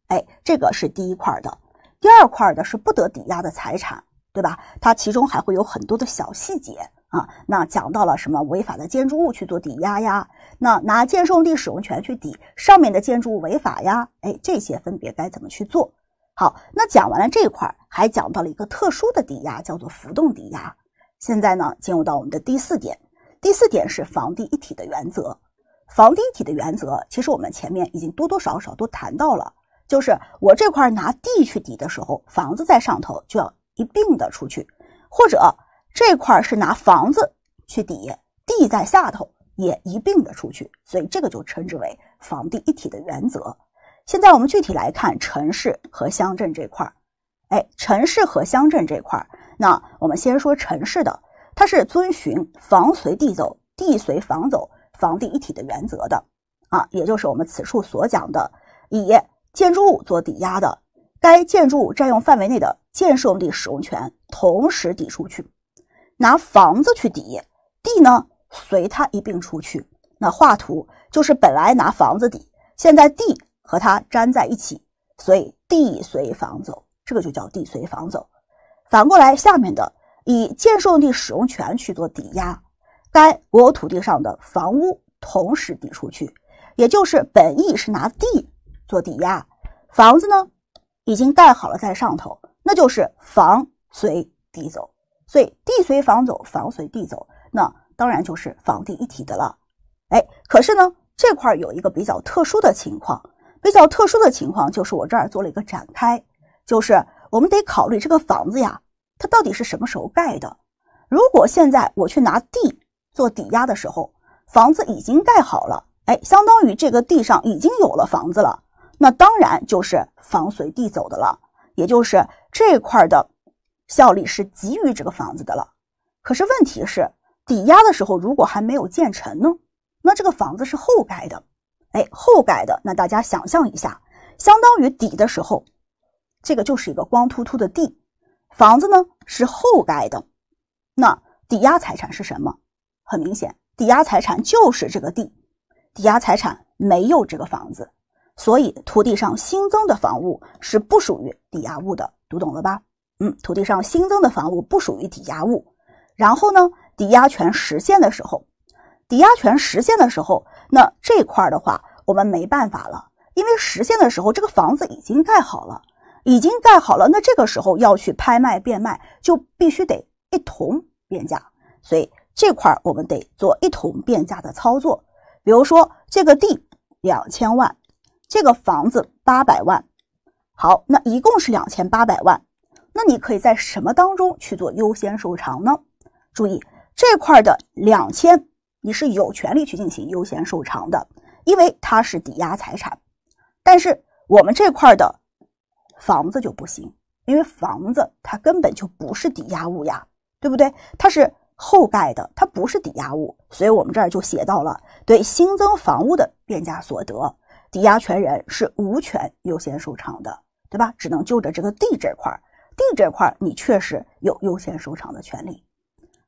哎，这个是第一块的。第二块的是不得抵押的财产，对吧？它其中还会有很多的小细节。啊，那讲到了什么违法的建筑物去做抵押呀？那拿建设用地使用权去抵上面的建筑物违法呀？哎，这些分别该怎么去做？好，那讲完了这一块，还讲到了一个特殊的抵押，叫做浮动抵押。现在呢，进入到我们的第四点，第四点是房地一体的原则。房地一体的原则，其实我们前面已经多多少少都谈到了，就是我这块拿地去抵的时候，房子在上头就要一并的出去，或者。这块儿是拿房子去抵地，在下头也一并的出去，所以这个就称之为房地一体的原则。现在我们具体来看城市和乡镇这块儿，哎，城市和乡镇这块儿，那我们先说城市的，它是遵循房随地走，地随房走，房地一体的原则的啊，也就是我们此处所讲的，以建筑物做抵押的，该建筑物占用范围内的建设用地使用权同时抵出去。拿房子去抵地呢，随他一并出去。那画图就是本来拿房子抵，现在地和它粘在一起，所以地随房走，这个就叫地随房走。反过来，下面的以建设用地使用权去做抵押，该国有土地上的房屋同时抵出去，也就是本意是拿地做抵押，房子呢已经盖好了在上头，那就是房随地走。所以地随房走，房随地走，那当然就是房地一体的了。哎，可是呢，这块儿有一个比较特殊的情况，比较特殊的情况就是我这儿做了一个展开，就是我们得考虑这个房子呀，它到底是什么时候盖的？如果现在我去拿地做抵押的时候，房子已经盖好了，哎，相当于这个地上已经有了房子了，那当然就是房随地走的了，也就是这块的。效力是给予这个房子的了，可是问题是，抵押的时候如果还没有建成呢？那这个房子是后盖的，哎，后盖的，那大家想象一下，相当于抵的时候，这个就是一个光秃秃的地，房子呢是后盖的，那抵押财产是什么？很明显，抵押财产就是这个地，抵押财产没有这个房子，所以土地上新增的房屋是不属于抵押物的，读懂了吧？嗯，土地上新增的房屋不属于抵押物。然后呢，抵押权实现的时候，抵押权实现的时候，那这块儿的话，我们没办法了，因为实现的时候，这个房子已经盖好了，已经盖好了。那这个时候要去拍卖变卖，就必须得一同变价。所以这块儿我们得做一同变价的操作。比如说，这个地两千万，这个房子八百万，好，那一共是两千八百万。那你可以在什么当中去做优先受偿呢？注意这块的两千，你是有权利去进行优先受偿的，因为它是抵押财产。但是我们这块的房子就不行，因为房子它根本就不是抵押物呀，对不对？它是后盖的，它不是抵押物，所以我们这儿就写到了对新增房屋的变价所得，抵押权人是无权优先受偿的，对吧？只能就着这个地这块儿。地这块儿你确实有优先受偿的权利。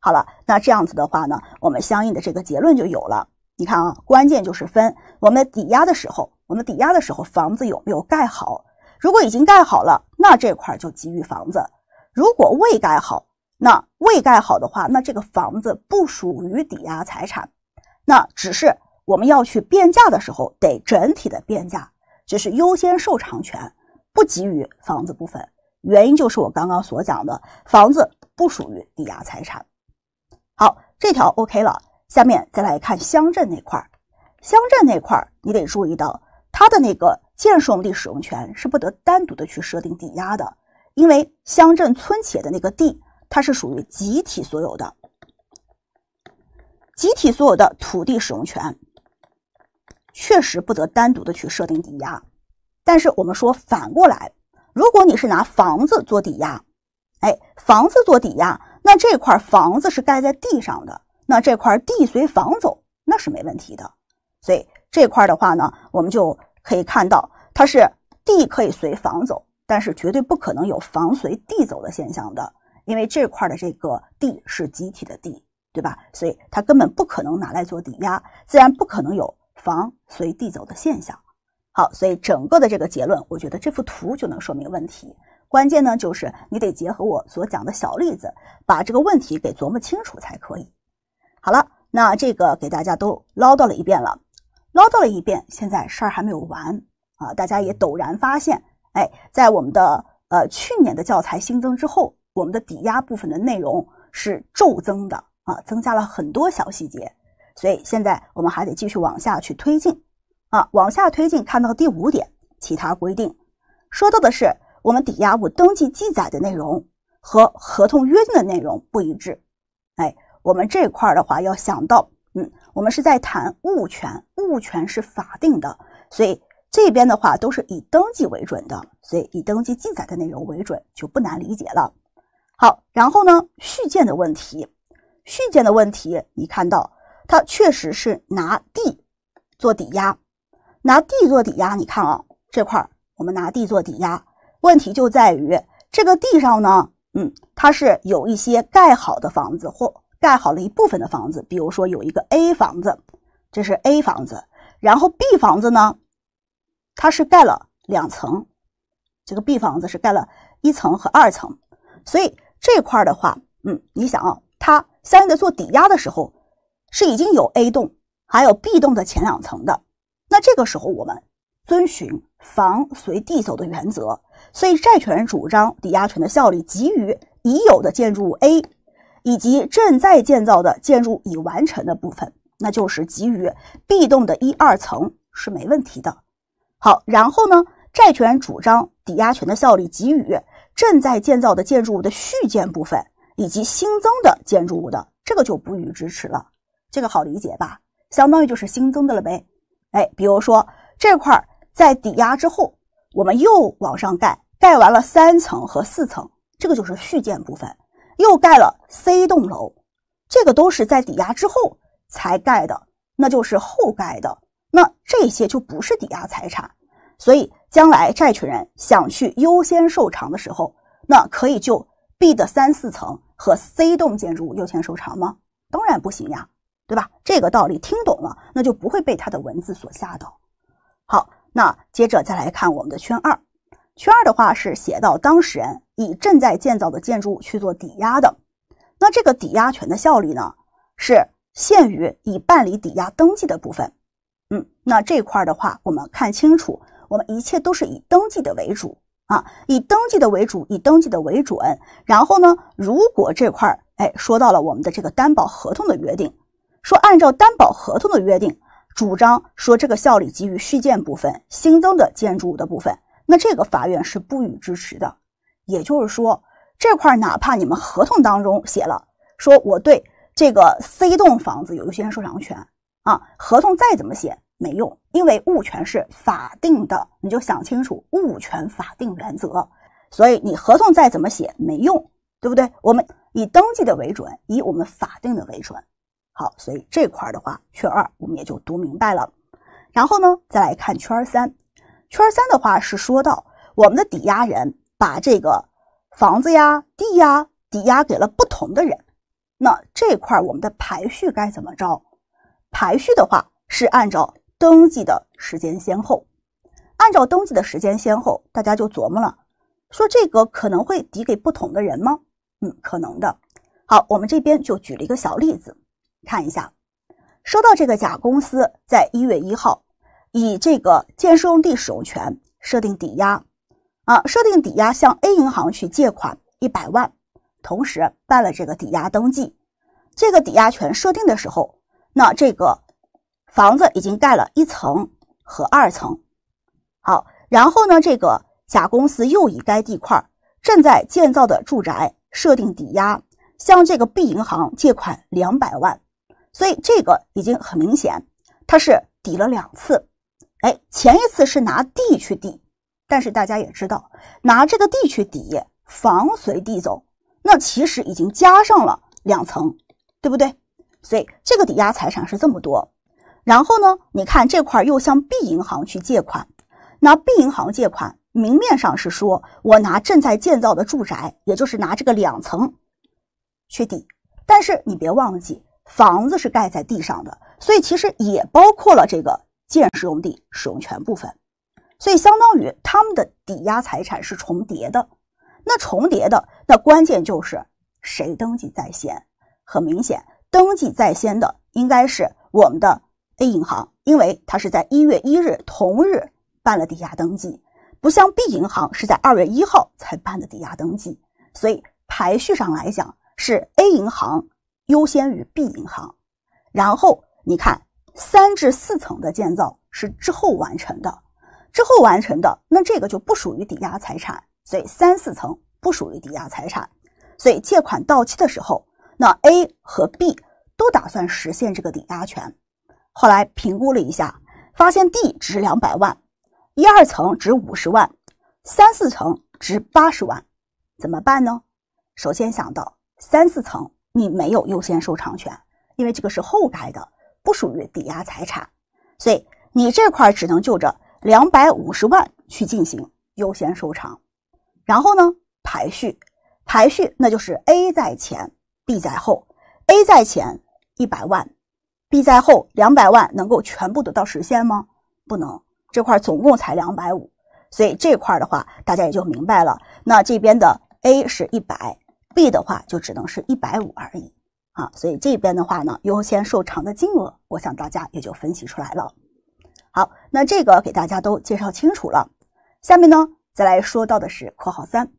好了，那这样子的话呢，我们相应的这个结论就有了。你看啊，关键就是分我们抵押的时候，我们抵押的时候房子有没有盖好？如果已经盖好了，那这块儿就给予房子；如果未盖好，那未盖好的话，那这个房子不属于抵押财产。那只是我们要去变价的时候得整体的变价，就是优先受偿权不给予房子部分。原因就是我刚刚所讲的，房子不属于抵押财产。好，这条 OK 了。下面再来看乡镇那块儿，乡镇那块儿你得注意到，它的那个建设用地使用权是不得单独的去设定抵押的，因为乡镇村企业的那个地，它是属于集体所有的，集体所有的土地使用权确实不得单独的去设定抵押。但是我们说反过来。如果你是拿房子做抵押，哎，房子做抵押，那这块房子是盖在地上的，那这块地随房走，那是没问题的。所以这块的话呢，我们就可以看到，它是地可以随房走，但是绝对不可能有房随地走的现象的，因为这块的这个地是集体的地，对吧？所以它根本不可能拿来做抵押，自然不可能有房随地走的现象。好，所以整个的这个结论，我觉得这幅图就能说明问题。关键呢，就是你得结合我所讲的小例子，把这个问题给琢磨清楚才可以。好了，那这个给大家都唠叨了一遍了，唠叨了一遍，现在事儿还没有完啊！大家也陡然发现，哎，在我们的呃去年的教材新增之后，我们的抵押部分的内容是骤增的啊，增加了很多小细节。所以现在我们还得继续往下去推进。啊，往下推进，看到第五点，其他规定说到的是我们抵押物登记记载的内容和合同约定的内容不一致。哎，我们这块的话要想到，嗯，我们是在谈物权，物权是法定的，所以这边的话都是以登记为准的，所以以登记记载的内容为准就不难理解了。好，然后呢，续建的问题，续建的问题，你看到它确实是拿地做抵押。拿地做抵押，你看啊，这块我们拿地做抵押，问题就在于这个地上呢，嗯，它是有一些盖好的房子或盖好了一部分的房子，比如说有一个 A 房子，这是 A 房子，然后 B 房子呢，它是盖了两层，这个 B 房子是盖了一层和二层，所以这块的话，嗯，你想啊，它相应的做抵押的时候，是已经有 A 栋还有 B 栋的前两层的。那这个时候，我们遵循房随地走的原则，所以债权人主张抵押权的效力，给予已有的建筑物 A，以及正在建造的建筑已完成的部分，那就是给予 B 栋的一二层是没问题的。好，然后呢，债权人主张抵押权的效力给予正在建造的建筑物的续建部分以及新增的建筑物的，这个就不予支持了。这个好理解吧？相当于就是新增的了呗。哎，比如说这块儿在抵押之后，我们又往上盖，盖完了三层和四层，这个就是续建部分，又盖了 C 栋楼，这个都是在抵押之后才盖的，那就是后盖的，那这些就不是抵押财产，所以将来债权人想去优先受偿的时候，那可以就 B 的三四层和 C 栋建筑物优先受偿吗？当然不行呀。对吧？这个道理听懂了，那就不会被他的文字所吓到。好，那接着再来看我们的圈二，圈二的话是写到当事人以正在建造的建筑物去做抵押的，那这个抵押权的效力呢，是限于已办理抵押登记的部分。嗯，那这块的话，我们看清楚，我们一切都是以登记的为主啊，以登记的为主，以登记的为准。然后呢，如果这块儿，哎，说到了我们的这个担保合同的约定。说按照担保合同的约定，主张说这个效力基于续建部分新增的建筑物的部分，那这个法院是不予支持的。也就是说，这块哪怕你们合同当中写了说我对这个 C 栋房子有优先受偿权啊，合同再怎么写没用，因为物权是法定的，你就想清楚物权法定原则。所以你合同再怎么写没用，对不对？我们以登记的为准，以我们法定的为准。好，所以这块的话，圈二我们也就读明白了。然后呢，再来看圈三，圈三的话是说到我们的抵押人把这个房子呀、地呀抵押给了不同的人。那这块我们的排序该怎么着？排序的话是按照登记的时间先后，按照登记的时间先后，大家就琢磨了，说这个可能会抵给不同的人吗？嗯，可能的。好，我们这边就举了一个小例子。看一下，说到这个，甲公司在一月一号以这个建设用地使用权设定抵押啊，设定抵押向 A 银行去借款一百万，同时办了这个抵押登记。这个抵押权设定的时候，那这个房子已经盖了一层和二层。好，然后呢，这个甲公司又以该地块正在建造的住宅设定抵押，向这个 B 银行借款两百万。所以这个已经很明显，它是抵了两次，哎，前一次是拿地去抵，但是大家也知道，拿这个地去抵房随地走，那其实已经加上了两层，对不对？所以这个抵押财产是这么多，然后呢，你看这块又向 B 银行去借款，拿 B 银行借款，明面上是说我拿正在建造的住宅，也就是拿这个两层去抵，但是你别忘记。房子是盖在地上的，所以其实也包括了这个建设用地使用权部分，所以相当于他们的抵押财产是重叠的。那重叠的那关键就是谁登记在先？很明显，登记在先的应该是我们的 A 银行，因为它是在一月一日同日办了抵押登记，不像 B 银行是在二月一号才办的抵押登记。所以排序上来讲，是 A 银行。优先于 B 银行，然后你看三至四层的建造是之后完成的，之后完成的，那这个就不属于抵押财产，所以三四层不属于抵押财产，所以借款到期的时候，那 A 和 B 都打算实现这个抵押权，后来评估了一下，发现 D 值两百万，一二层值五十万，三四层值八十万，怎么办呢？首先想到三四层。你没有优先受偿权，因为这个是后代的，不属于抵押财产，所以你这块只能就着两百五十万去进行优先受偿。然后呢，排序，排序那就是 A 在前，B 在后。A 在前一百万，B 在后两百万，能够全部得到实现吗？不能，这块总共才两百五，所以这块的话大家也就明白了。那这边的 A 是一百。B 的话就只能是一百五而已啊，所以这边的话呢，优先受偿的金额，我想大家也就分析出来了。好，那这个给大家都介绍清楚了，下面呢再来说到的是括号三，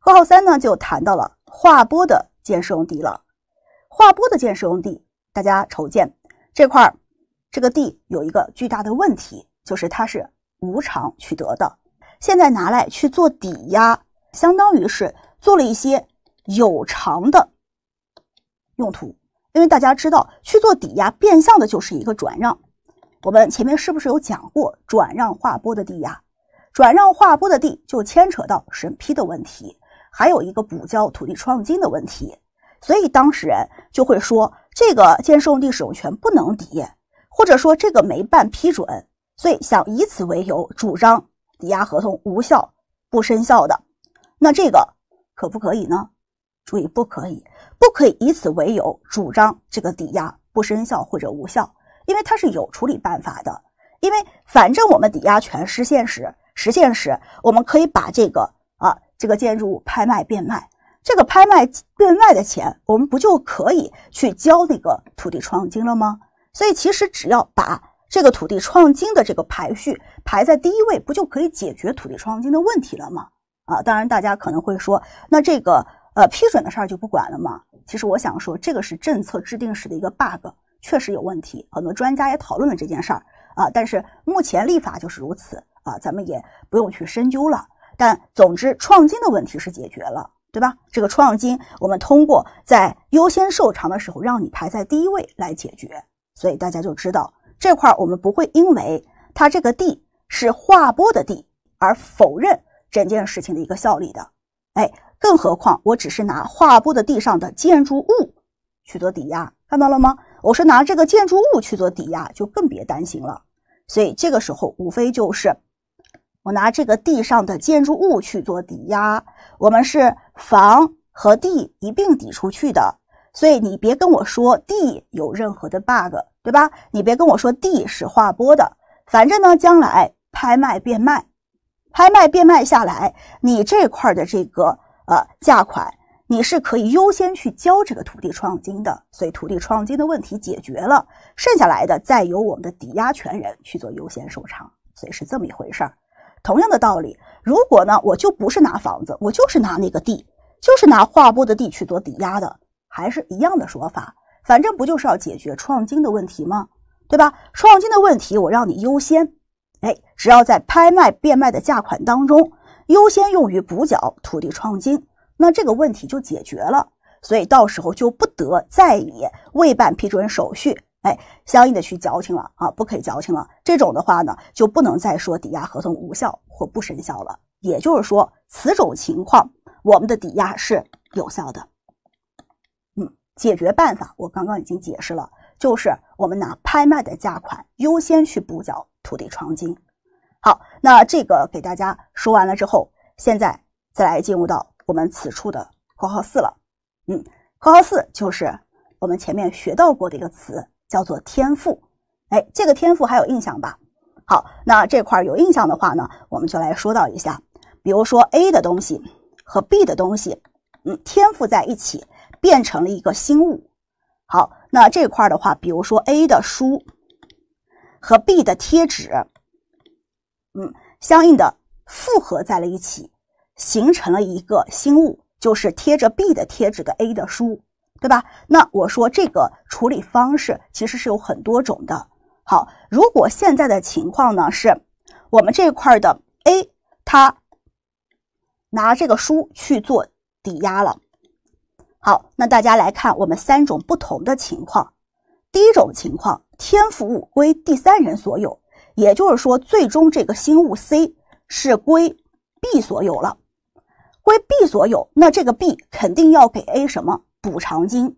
括号三呢就谈到了划拨的建设用地了。划拨的建设用地，大家瞅见这块儿，这个地有一个巨大的问题，就是它是无偿取得的，现在拿来去做抵押，相当于是做了一些。有偿的用途，因为大家知道去做抵押，变相的就是一个转让。我们前面是不是有讲过转让划拨的抵押？转让划拨的地就牵扯到审批的问题，还有一个补交土地出让金的问题。所以当事人就会说，这个建设用地使用权不能抵，或者说这个没办批准，所以想以此为由主张抵押合同无效、不生效的，那这个可不可以呢？注意，不可以，不可以以此为由主张这个抵押不生效或者无效，因为它是有处理办法的。因为反正我们抵押权实现时，实现时我们可以把这个啊这个建筑物拍卖变卖，这个拍卖变卖的钱，我们不就可以去交那个土地出让金了吗？所以其实只要把这个土地出让金的这个排序排在第一位，不就可以解决土地出让金的问题了吗？啊，当然大家可能会说，那这个。呃，批准的事儿就不管了嘛。其实我想说，这个是政策制定时的一个 bug，确实有问题。很多专家也讨论了这件事儿啊。但是目前立法就是如此啊，咱们也不用去深究了。但总之，创金的问题是解决了，对吧？这个创金，我们通过在优先受偿的时候让你排在第一位来解决。所以大家就知道这块儿，我们不会因为它这个地是划拨的地而否认整件事情的一个效力的。哎。更何况，我只是拿划拨的地上的建筑物去做抵押，看到了吗？我是拿这个建筑物去做抵押，就更别担心了。所以这个时候，无非就是我拿这个地上的建筑物去做抵押，我们是房和地一并抵出去的。所以你别跟我说地有任何的 bug，对吧？你别跟我说地是划拨的，反正呢，将来拍卖变卖，拍卖变卖下来，你这块的这个。呃，价款你是可以优先去交这个土地出让金的，所以土地出让金的问题解决了，剩下来的再由我们的抵押权人去做优先受偿，所以是这么一回事儿。同样的道理，如果呢，我就不是拿房子，我就是拿那个地，就是拿划拨的地去做抵押的，还是一样的说法，反正不就是要解决创金的问题吗？对吧？创金的问题我让你优先，哎，只要在拍卖变卖的价款当中。优先用于补缴土地创金，那这个问题就解决了，所以到时候就不得再以未办批准手续，哎，相应的去矫情了啊，不可以矫情了。这种的话呢，就不能再说抵押合同无效或不生效了。也就是说，此种情况我们的抵押是有效的。嗯，解决办法我刚刚已经解释了，就是我们拿拍卖的价款优先去补缴土地创金。好，那这个给大家说完了之后，现在再来进入到我们此处的括号四了。嗯，括号四就是我们前面学到过的一个词，叫做天赋。哎，这个天赋还有印象吧？好，那这块有印象的话呢，我们就来说到一下。比如说 A 的东西和 B 的东西，嗯，天赋在一起变成了一个新物。好，那这块的话，比如说 A 的书和 B 的贴纸。嗯，相应的复合在了一起，形成了一个新物，就是贴着 B 的贴纸的 A 的书，对吧？那我说这个处理方式其实是有很多种的。好，如果现在的情况呢，是我们这块的 A 它拿这个书去做抵押了。好，那大家来看我们三种不同的情况。第一种情况，天赋物归第三人所有。也就是说，最终这个新物 C 是归 B 所有了，归 B 所有，那这个 B 肯定要给 A 什么补偿金。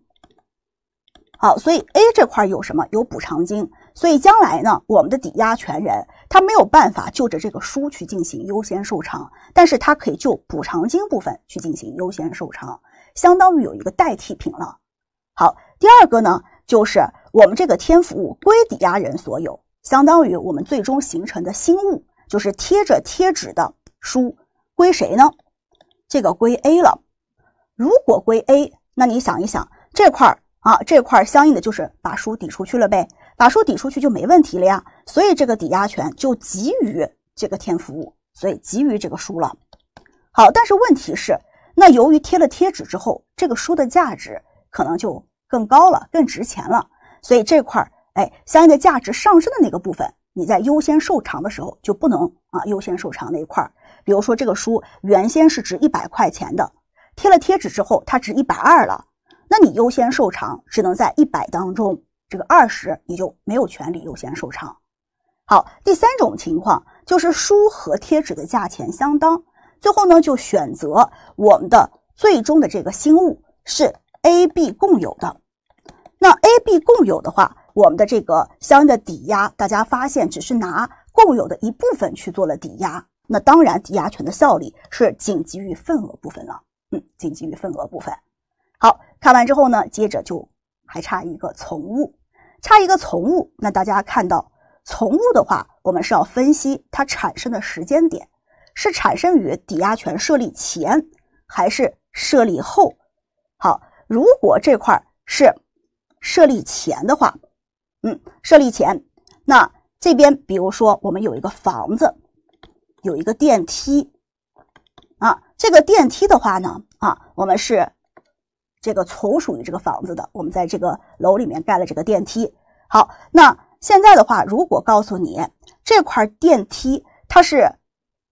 好，所以 A 这块有什么？有补偿金。所以将来呢，我们的抵押权人他没有办法就着这个书去进行优先受偿，但是他可以就补偿金部分去进行优先受偿，相当于有一个代替品了。好，第二个呢，就是我们这个添附物归抵押人所有。相当于我们最终形成的新物，就是贴着贴纸的书，归谁呢？这个归 A 了。如果归 A，那你想一想，这块儿啊，这块儿相应的就是把书抵出去了呗，把书抵出去就没问题了呀。所以这个抵押权就给予这个天赋物，所以给予这个书了。好，但是问题是，那由于贴了贴纸之后，这个书的价值可能就更高了，更值钱了，所以这块儿。哎，相应的价值上升的那个部分，你在优先受偿的时候就不能啊优先受偿那一块儿。比如说这个书原先是值一百块钱的，贴了贴纸之后它值一百二了，那你优先受偿只能在一百当中，这个二十你就没有权利优先受偿。好，第三种情况就是书和贴纸的价钱相当，最后呢就选择我们的最终的这个新物是 A、B 共有的。那 A、B 共有的话，我们的这个相应的抵押，大家发现只是拿共有的一部分去做了抵押，那当然抵押权的效力是仅给于份额部分了。嗯，仅给于份额部分。好看完之后呢，接着就还差一个从物，差一个从物。那大家看到从物的话，我们是要分析它产生的时间点，是产生于抵押权设立前还是设立后？好，如果这块是设立前的话，嗯，设立前，那这边比如说我们有一个房子，有一个电梯，啊，这个电梯的话呢，啊，我们是这个从属于这个房子的，我们在这个楼里面盖了这个电梯。好，那现在的话，如果告诉你这块电梯它是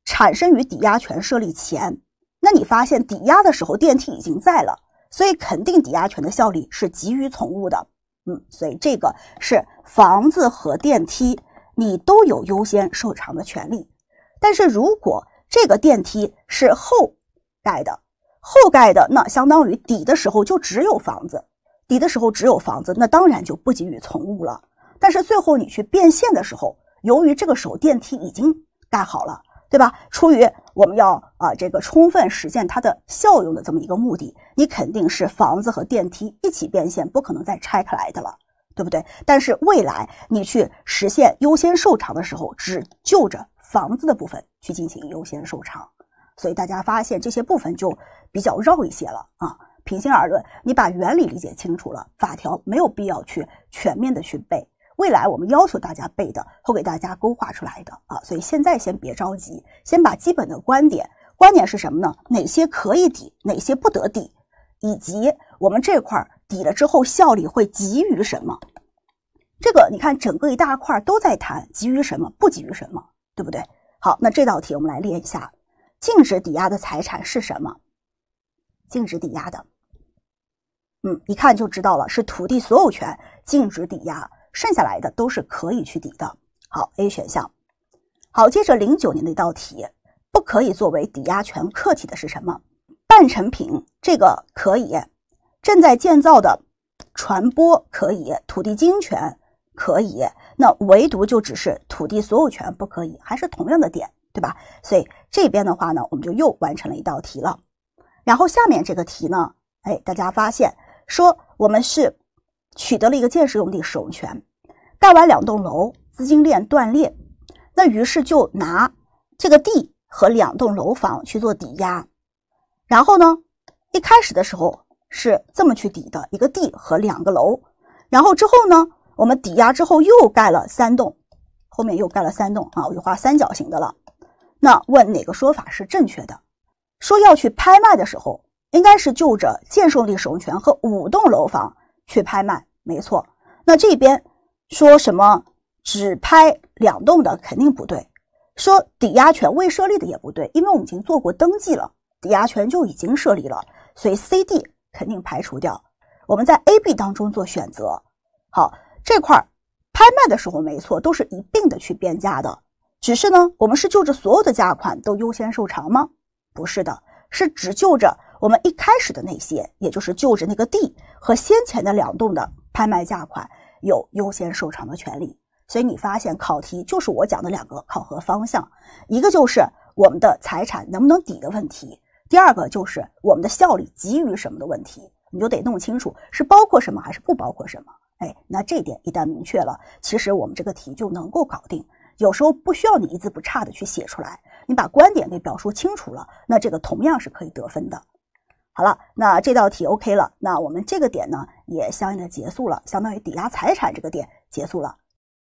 产生于抵押权设立前，那你发现抵押的时候电梯已经在了，所以肯定抵押权的效力是急于从物的。嗯，所以这个是房子和电梯，你都有优先受偿的权利。但是如果这个电梯是后盖的，后盖的那相当于抵的时候就只有房子，抵的时候只有房子，那当然就不给予从物了。但是最后你去变现的时候，由于这个时候电梯已经盖好了，对吧？出于我们要啊，这个充分实现它的效用的这么一个目的，你肯定是房子和电梯一起变现，不可能再拆开来的了，对不对？但是未来你去实现优先受偿的时候，只就着房子的部分去进行优先受偿，所以大家发现这些部分就比较绕一些了啊。平心而论，你把原理理解清楚了，法条没有必要去全面的去背。未来我们要求大家背的，会给大家勾画出来的啊，所以现在先别着急，先把基本的观点，观点是什么呢？哪些可以抵，哪些不得抵，以及我们这块抵了之后效力会给予什么？这个你看整个一大块都在谈给予什么，不给予什么，对不对？好，那这道题我们来练一下，禁止抵押的财产是什么？禁止抵押的，嗯，一看就知道了，是土地所有权禁止抵押。剩下来的都是可以去抵的。好，A 选项。好，接着零九年的一道题，不可以作为抵押权客体的是什么？半成品这个可以，正在建造的船舶可以，土地经营权可以，那唯独就只是土地所有权不可以，还是同样的点，对吧？所以这边的话呢，我们就又完成了一道题了。然后下面这个题呢，哎，大家发现说我们是取得了一个建设用地使用权。盖完两栋楼，资金链断裂，那于是就拿这个地和两栋楼房去做抵押，然后呢，一开始的时候是这么去抵的一个地和两个楼，然后之后呢，我们抵押之后又盖了三栋，后面又盖了三栋啊，我就画三角形的了。那问哪个说法是正确的？说要去拍卖的时候，应该是就着建设用地使用权和五栋楼房去拍卖，没错。那这边。说什么只拍两栋的肯定不对，说抵押权未设立的也不对，因为我们已经做过登记了，抵押权就已经设立了，所以 C、D 肯定排除掉。我们在 A、B 当中做选择。好，这块儿拍卖的时候没错，都是一并的去变价的，只是呢，我们是就着所有的价款都优先受偿吗？不是的，是只就着我们一开始的那些，也就是就着那个地和先前的两栋的拍卖价款。有优先受偿的权利，所以你发现考题就是我讲的两个考核方向，一个就是我们的财产能不能抵的问题，第二个就是我们的效力基于什么的问题，你就得弄清楚是包括什么还是不包括什么。哎，那这点一旦明确了，其实我们这个题就能够搞定。有时候不需要你一字不差的去写出来，你把观点给表述清楚了，那这个同样是可以得分的。好了，那这道题 OK 了。那我们这个点呢，也相应的结束了，相当于抵押财产这个点结束了。